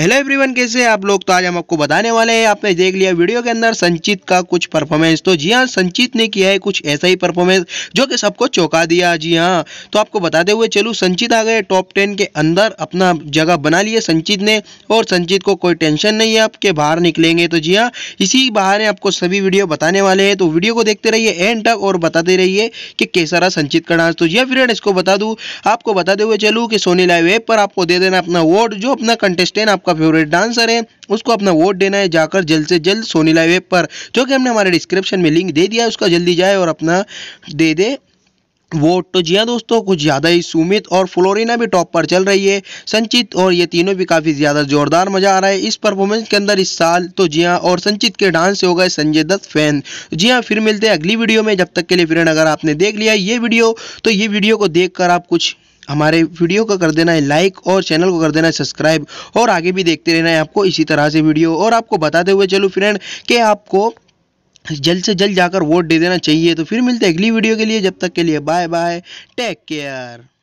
hello everyone कैसे आप लोग तो आज हम आपको बताने वाले हैं आपने देख लिया वीडियो के अंदर संचित का कुछ परफॉर्मेंस तो जी हाँ संचित ने किया है कुछ ऐसा ही परफॉर्मेंस जो कि सबको चौंका दिया जी हाँ तो आपको बताते हुए चलो संचित आ गए टॉप टेन के अंदर अपना जगह बना लिए संचित ने और संचित को कोई टेंशन नहीं है आपके बाहर निकलेंगे तो जी हाँ इसी बहाने आपको सभी वीडियो बताने वाले हैं तो वीडियो को देखते रहिए एंड तक और बताते रहिए कि कैसा रहा संचित का डांस तो जी हाँ, फ्रेंड इसको बता दूँ आपको बताते हुए चलूँ कि सोनी लाइव ऐप पर आपको दे देना अपना वोट जो अपना कंटेस्टेंट आपको आपका फेवरेट डांसर है उसको अपना वोट देना है जाकर जल्द से जल्द सोनी लाइव ऐप पर जो कि हमने हमारे डिस्क्रिप्शन में लिंक दे दिया है उसका जल्दी जाए और अपना दे दे वोट तो जिया हाँ दोस्तों कुछ ज़्यादा ही सुमित और फ्लोरिना भी टॉप पर चल रही है संचित और ये तीनों भी काफ़ी ज़्यादा जोरदार मज़ा आ रहा है इस परफॉर्मेंस के अंदर इस साल तो जिया हाँ, और संचित के डांस से हो गए संजय दत्त फैन जी हाँ फिर मिलते हैं अगली वीडियो में जब तक के लिए फिर अगर आपने देख लिया ये वीडियो तो ये वीडियो को देख आप कुछ हमारे वीडियो को कर देना है लाइक और चैनल को कर देना है सब्सक्राइब और आगे भी देखते रहना है आपको इसी तरह से वीडियो और आपको बताते हुए चलो फ्रेंड कि आपको जल्द से जल्द जाकर वोट दे देना चाहिए तो फिर मिलते हैं अगली वीडियो के लिए जब तक के लिए बाय बाय टेक केयर